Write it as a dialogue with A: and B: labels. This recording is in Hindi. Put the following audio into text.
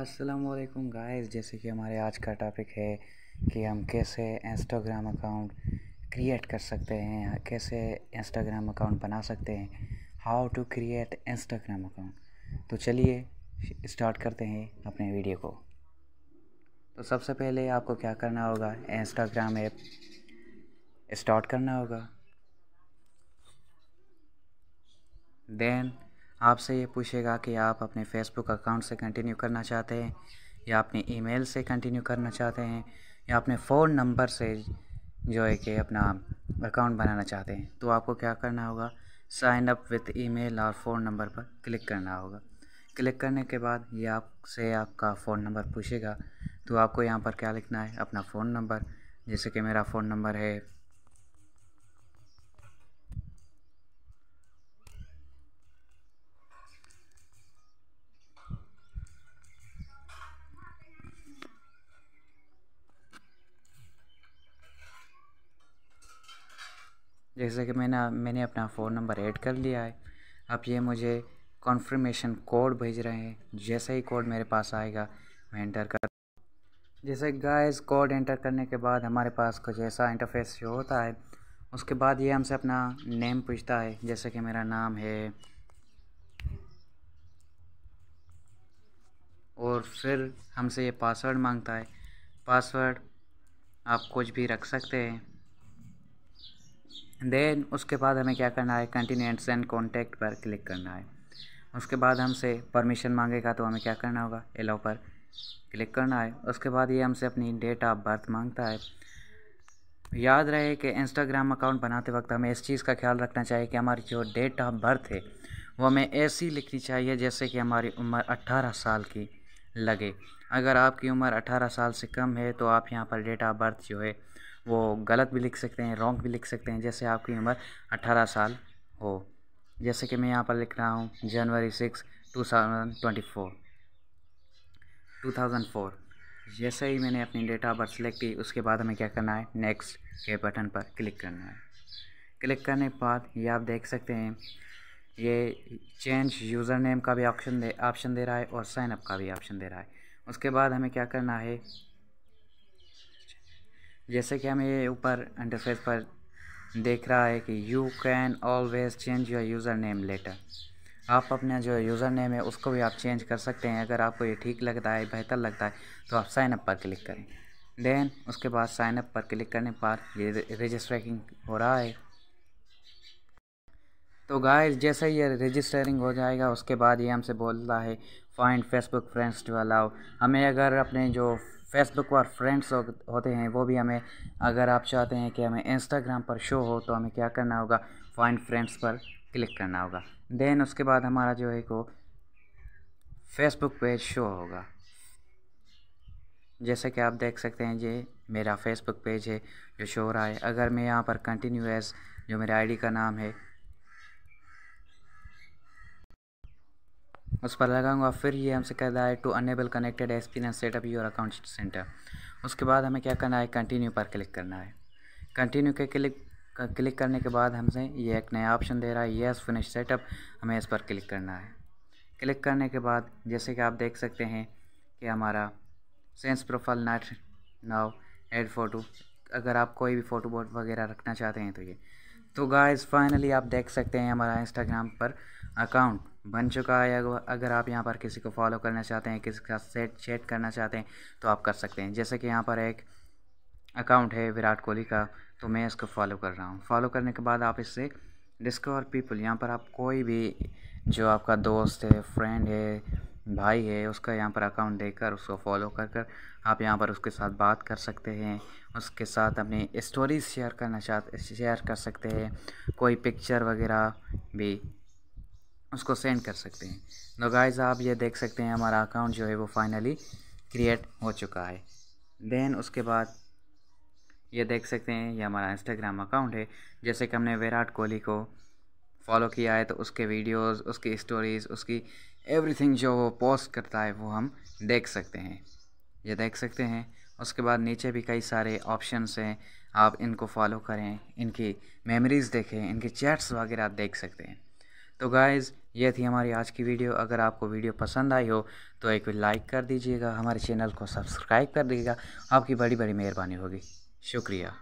A: वालेकुम गाइस जैसे कि हमारे आज का टॉपिक है कि हम कैसे इंस्टाग्राम अकाउंट क्रिएट कर सकते हैं कैसे इंस्टाग्राम अकाउंट बना सकते हैं how to create Instagram account तो चलिए स्टार्ट करते हैं अपने वीडियो को तो सबसे पहले आपको क्या करना होगा इंस्टाग्राम ऐप स्टार्ट करना होगा देन आपसे ये पूछेगा कि आप अपने फेसबुक अकाउंट से कंटिन्यू करना चाहते हैं या अपने ईमेल से कंटिन्यू करना चाहते हैं या अपने फ़ोन नंबर से जो है कि अपना अकाउंट बनाना चाहते हैं तो आपको क्या करना होगा साइन अप विथ ईमेल और फ़ोन नंबर पर क्लिक करना होगा क्लिक करने के बाद ये आपसे आपका फ़ोन नंबर पूछेगा तो आपको यहाँ पर क्या लिखना है अपना फ़ोन नंबर जैसे कि मेरा फ़ोन नंबर है जैसे कि मैंने मैंने अपना फ़ोन नंबर ऐड कर लिया है अब ये मुझे कॉन्फर्मेशन कोड भेज रहे हैं जैसे ही कोड मेरे पास आएगा मैं एंटर कर जैसे गाइस कोड एंटर करने के बाद हमारे पास कुछ ऐसा इंटरफेस शो होता है उसके बाद ये हमसे अपना नेम पूछता है जैसे कि मेरा नाम है और फिर हमसे ये पासवर्ड मांगता है पासवर्ड आप कुछ भी रख सकते हैं देन उसके बाद हमें क्या करना है कंटिन्यूस एंड कॉन्टैक्ट पर क्लिक करना है उसके बाद हमसे परमिशन मांगेगा तो हमें क्या करना होगा एलो पर क्लिक करना है उसके बाद ये हमसे अपनी डेट ऑफ बर्थ मांगता है याद रहे कि इंस्टाग्राम अकाउंट बनाते वक्त हमें इस चीज़ का ख्याल रखना चाहिए कि हमारी जो डेट ऑफ बर्थ है वो हमें ऐसी लिखनी चाहिए जैसे कि हमारी उम्र अट्ठारह साल की लगे अगर आपकी उम्र 18 साल से कम है तो आप यहाँ पर डेट ऑफ बर्थ जो है वो गलत भी लिख सकते हैं रॉन्ग भी लिख सकते हैं जैसे आपकी उम्र 18 साल हो जैसे कि मैं यहाँ पर लिख रहा हूँ January six two thousand twenty four two thousand four जैसे ही मैंने अपनी डेट ऑफ बर्थ सेलेक्ट की उसके बाद हमें क्या करना है नेक्स्ट के बटन पर क्लिक करना है क्लिक करने के बाद ये आप देख सकते हैं ये चेंज यूज़र नेम का भी ऑप्शन दे ऑप्शन दे रहा है और साइनअप का भी ऑप्शन दे रहा है उसके बाद हमें क्या करना है जैसे कि हमें ऊपर इंटरफेस पर देख रहा है कि you can always change your user name later आप अपना जो यूज़र नेम है उसको भी आप चेंज कर सकते हैं अगर आपको ये ठीक लगता है बेहतर लगता है तो आप साइनअप पर क्लिक करें देन उसके बाद साइनअप पर क्लिक करने पर ये रजिस्ट्रेशन हो रहा है तो गाइस जैसे ही ये रजिस्टरिंग हो जाएगा उसके बाद ये हमसे बोलता है find Facebook friends to allow हमें अगर अपने जो फेसबुक पर फ्रेंड्स होते हैं वो भी हमें अगर आप चाहते हैं कि हमें इंस्टाग्राम पर शो हो तो हमें क्या करना होगा फाइंड फ्रेंड्स पर क्लिक करना होगा देन उसके बाद हमारा जो है को फेसबुक पेज शो होगा जैसा कि आप देख सकते हैं ये मेरा फेसबुक पेज है जो शो हो रहा है अगर मैं यहाँ पर कंटिन्यूस जो मेरे आईडी का नाम है उस पर लगाऊंगा फिर ये हमसे कह रहा है to enable connected S P setup your account centre उसके बाद हमें क्या करना है कंटिन्यू पर क्लिक करना है कंटिन्यू के क्लिक क्लिक करने के बाद हमसे ये एक नया ऑप्शन दे रहा है येस फिनिश सेटअप हमें इस पर क्लिक करना है क्लिक करने के बाद जैसे कि आप देख सकते हैं कि हमारा sense profile not now add photo अगर आप कोई भी फ़ोटो बोर्ड वगैरह रखना चाहते हैं तो ये तो गाइस फाइनली आप देख सकते हैं हमारा इंस्टाग्राम पर अकाउंट बन चुका है अगर आप यहाँ पर किसी को फॉलो करना चाहते हैं किसी के साथ सेट चैट करना चाहते हैं तो आप कर सकते हैं जैसे कि यहाँ पर एक अकाउंट है विराट कोहली का तो मैं इसको फॉलो कर रहा हूँ फॉलो करने के बाद आप इससे डिस्कवर पीपल यहाँ पर आप कोई भी जो आपका दोस्त है फ्रेंड है भाई है उसका यहाँ पर अकाउंट देकर उसको फॉलो कर कर आप यहाँ पर उसके साथ बात कर सकते हैं उसके साथ अपनी स्टोरीज शेयर करना चाहते शेयर कर सकते हैं कोई पिक्चर वगैरह भी उसको सेंड कर सकते हैं तो गाइज आप ये देख सकते हैं हमारा अकाउंट जो है वो फाइनली क्रिएट हो चुका है देन उसके बाद ये देख सकते हैं ये हमारा इंस्टाग्राम अकाउंट है जैसे कि हमने विराट कोहली को फॉलो किया है तो उसके वीडियोस उसकी स्टोरीज़ उसकी एवरीथिंग जो वो पोस्ट करता है वो हम देख सकते हैं ये देख सकते हैं उसके बाद नीचे भी कई सारे ऑप्शंस हैं आप इनको फॉलो करें इनकी मेमोरीज़ देखें इनकी चैट्स वगैरह देख सकते हैं तो गाइज़ ये थी हमारी आज की वीडियो अगर आपको वीडियो पसंद आई हो तो एक लाइक कर दीजिएगा हमारे चैनल को सब्सक्राइब कर दीजिएगा आपकी बड़ी बड़ी मेहरबानी होगी शुक्रिया